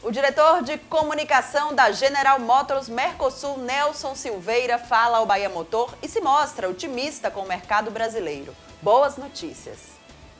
O diretor de comunicação da General Motors Mercosul, Nelson Silveira, fala ao Bahia Motor e se mostra otimista com o mercado brasileiro. Boas notícias!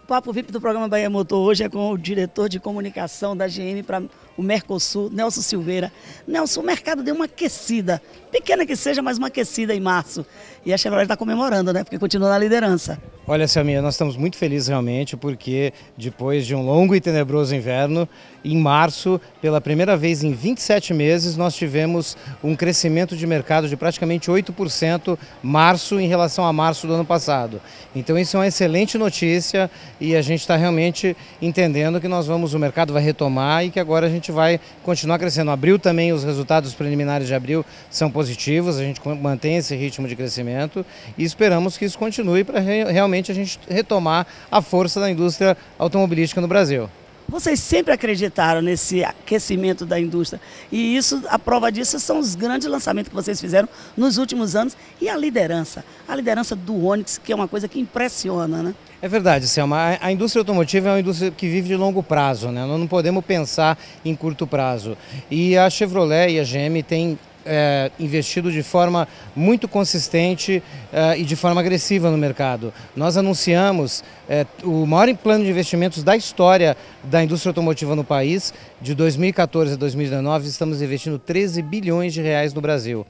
Papo VIP do programa Bahia Motor hoje é com o diretor de comunicação da GM para o Mercosul, Nelson Silveira. Nelson, o mercado deu uma aquecida, pequena que seja, mas uma aquecida em março. E a Chevrolet está comemorando, né? Porque continua na liderança. Olha, Samia, nós estamos muito felizes realmente porque depois de um longo e tenebroso inverno, em março, pela primeira vez em 27 meses, nós tivemos um crescimento de mercado de praticamente 8% março em relação a março do ano passado. Então isso é uma excelente notícia e a gente está realmente entendendo que nós vamos, o mercado vai retomar e que agora a gente vai continuar crescendo. Abril também, os resultados preliminares de abril são positivos, a gente mantém esse ritmo de crescimento e esperamos que isso continue para realmente a gente retomar a força da indústria automobilística no Brasil. Vocês sempre acreditaram nesse aquecimento da indústria e isso, a prova disso são os grandes lançamentos que vocês fizeram nos últimos anos e a liderança, a liderança do Onix, que é uma coisa que impressiona, né? É verdade, Selma. A indústria automotiva é uma indústria que vive de longo prazo, né? Nós não podemos pensar em curto prazo. E a Chevrolet e a GM têm é, investido de forma muito consistente é, e de forma agressiva no mercado. Nós anunciamos é, o maior plano de investimentos da história da indústria automotiva no país. De 2014 a 2019, estamos investindo 13 bilhões de reais no Brasil.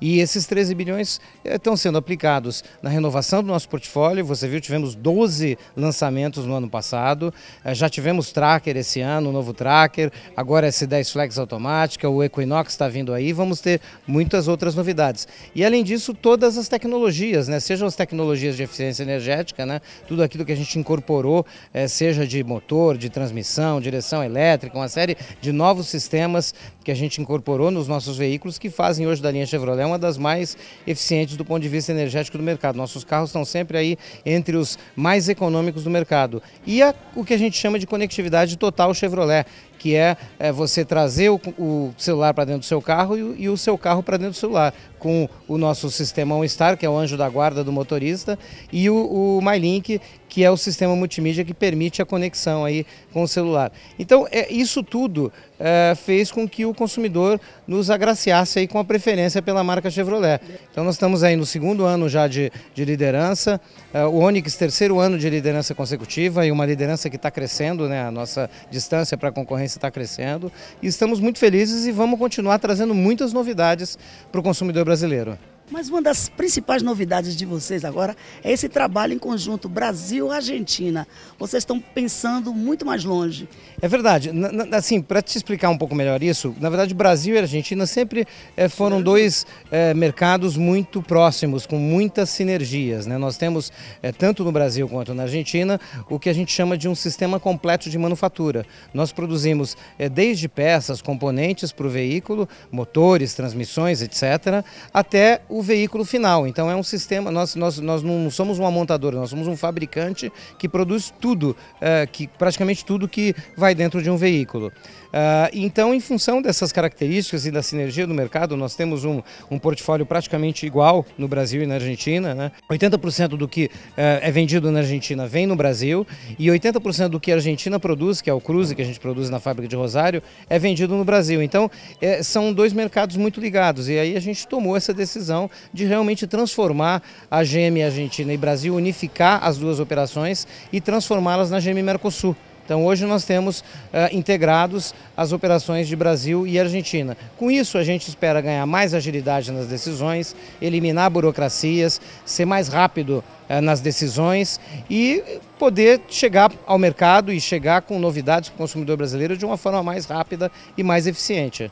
E esses 13 bilhões é, estão sendo aplicados na renovação do nosso portfólio. Você viu, tivemos 12 lançamentos no ano passado. É, já tivemos Tracker esse ano, o novo Tracker. Agora é S10 Flex automática, o Equinox está vindo aí. Vamos vamos ter muitas outras novidades. E além disso, todas as tecnologias, né? sejam as tecnologias de eficiência energética, né? tudo aquilo que a gente incorporou, é, seja de motor, de transmissão, direção elétrica, uma série de novos sistemas que a gente incorporou nos nossos veículos que fazem hoje da linha Chevrolet uma das mais eficientes do ponto de vista energético do mercado. Nossos carros estão sempre aí entre os mais econômicos do mercado. E a, o que a gente chama de conectividade total Chevrolet, que é, é você trazer o, o celular para dentro do seu carro e, e o seu carro para dentro do celular, com o nosso sistema OnStar, que é o anjo da guarda do motorista, e o, o MyLink, que é o sistema multimídia que permite a conexão aí com o celular. Então, é, isso tudo é, fez com que o consumidor nos agraciasse aí com a preferência pela marca Chevrolet. Então, nós estamos aí no segundo ano já de, de liderança, é, o Onix terceiro ano de liderança consecutiva e uma liderança que está crescendo, né, a nossa distância para a concorrência está crescendo. E estamos muito felizes e vamos continuar trazendo muitas novidades para o consumidor brasileiro. Mas uma das principais novidades de vocês agora é esse trabalho em conjunto Brasil-Argentina. Vocês estão pensando muito mais longe. É verdade. Assim, para te explicar um pouco melhor isso, na verdade, Brasil e Argentina sempre eh, foram dois eh, mercados muito próximos, com muitas sinergias. Né? Nós temos, eh, tanto no Brasil quanto na Argentina, o que a gente chama de um sistema completo de manufatura. Nós produzimos desde peças, componentes para o veículo, motores, transmissões, etc., até o veículo final. Então é um sistema, nós, nós, nós não somos uma montadora, nós somos um fabricante que produz tudo, é, que, praticamente tudo que vai dentro de um veículo. É, então, em função dessas características e da sinergia do mercado, nós temos um, um portfólio praticamente igual no Brasil e na Argentina. Né? 80% do que é, é vendido na Argentina vem no Brasil e 80% do que a Argentina produz, que é o cruze que a gente produz na fábrica de Rosário, é vendido no Brasil. Então, é, são dois mercados muito ligados e aí a gente tomou essa decisão de realmente transformar a GM Argentina e Brasil, unificar as duas operações e transformá-las na GM Mercosul. Então hoje nós temos uh, integrados as operações de Brasil e Argentina. Com isso a gente espera ganhar mais agilidade nas decisões, eliminar burocracias, ser mais rápido uh, nas decisões e poder chegar ao mercado e chegar com novidades para o consumidor brasileiro de uma forma mais rápida e mais eficiente.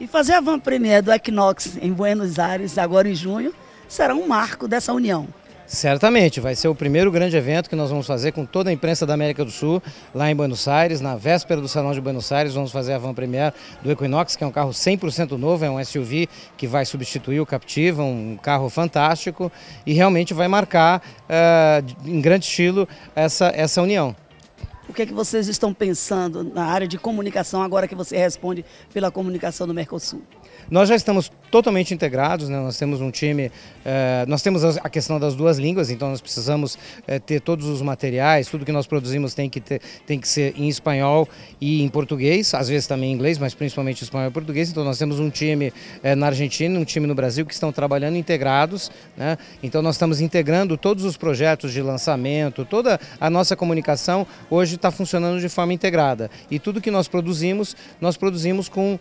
E fazer a van premiere do Equinox em Buenos Aires, agora em junho, será um marco dessa união. Certamente, vai ser o primeiro grande evento que nós vamos fazer com toda a imprensa da América do Sul, lá em Buenos Aires, na véspera do Salão de Buenos Aires, vamos fazer a van premiere do Equinox, que é um carro 100% novo, é um SUV que vai substituir o Captiva, um carro fantástico e realmente vai marcar uh, em grande estilo essa, essa união. O que é que vocês estão pensando na área de comunicação agora que você responde pela comunicação do Mercosul? Nós já estamos totalmente integrados, né? nós temos um time, eh, nós temos a questão das duas línguas, então nós precisamos eh, ter todos os materiais, tudo que nós produzimos tem que, ter, tem que ser em espanhol e em português, às vezes também em inglês, mas principalmente em espanhol e português, então nós temos um time eh, na Argentina, um time no Brasil que estão trabalhando integrados, né? então nós estamos integrando todos os projetos de lançamento, toda a nossa comunicação hoje está funcionando de forma integrada e tudo que nós produzimos, nós produzimos com uh,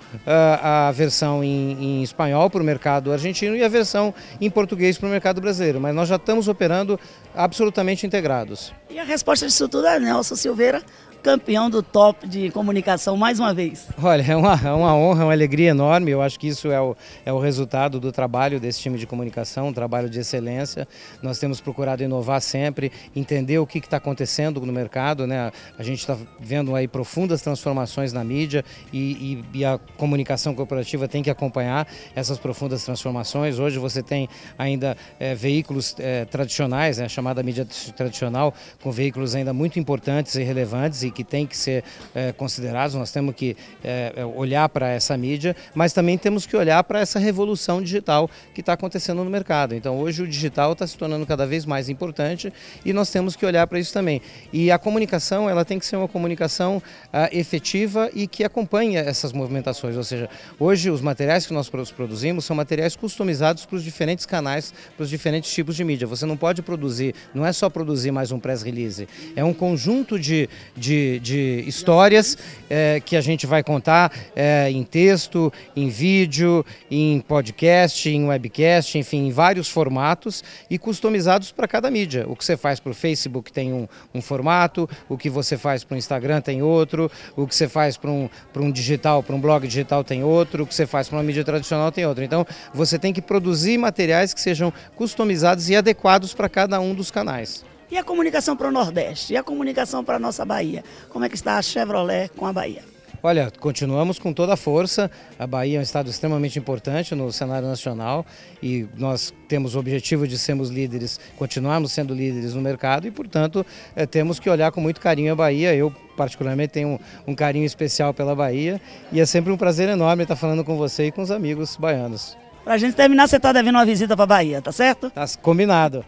a versão em, em espanhol, espanhol para o mercado argentino e a versão em português para o mercado brasileiro, mas nós já estamos operando absolutamente integrados. E a resposta disso tudo é Nelson Silveira, campeão do top de comunicação mais uma vez. Olha, é uma, é uma honra, é uma alegria enorme. Eu acho que isso é o, é o resultado do trabalho desse time de comunicação, um trabalho de excelência. Nós temos procurado inovar sempre, entender o que está acontecendo no mercado. Né? A gente está vendo aí profundas transformações na mídia e, e, e a comunicação corporativa tem que acompanhar essas profundas transformações. Hoje você tem ainda é, veículos é, tradicionais, né, chamada mídia tradicional, com veículos ainda muito importantes e relevantes e que tem que ser é, considerados, nós temos que é, olhar para essa mídia, mas também temos que olhar para essa revolução digital que está acontecendo no mercado. Então hoje o digital está se tornando cada vez mais importante e nós temos que olhar para isso também. E a comunicação, ela tem que ser uma comunicação ah, efetiva e que acompanha essas movimentações, ou seja, hoje os materiais que nós produzimos são materiais customizados para os diferentes canais, para os diferentes tipos de mídia. Você não pode produzir, não é só produzir mais um press release, é um conjunto de, de de, histórias é, que a gente vai contar é, em texto, em vídeo, em podcast, em webcast, enfim, em vários formatos e customizados para cada mídia. O que você faz para o Facebook tem um, um, formato, o que você faz para o Instagram tem outro, o que você faz para um, um digital, para um blog digital tem outro, o que você faz para uma mídia tradicional tem outro. Então, você tem que produzir materiais que sejam customizados e adequados para cada um dos canais. E a comunicação para o Nordeste? E a comunicação para a nossa Bahia? Como é que está a Chevrolet com a Bahia? Olha, continuamos com toda a força. A Bahia é um estado extremamente importante no cenário nacional e nós temos o objetivo de sermos líderes, continuarmos sendo líderes no mercado e, portanto, é, temos que olhar com muito carinho a Bahia. Eu, particularmente, tenho um, um carinho especial pela Bahia e é sempre um prazer enorme estar falando com você e com os amigos baianos. Para a gente terminar, você está devendo uma visita para a Bahia, tá certo? Tá combinado.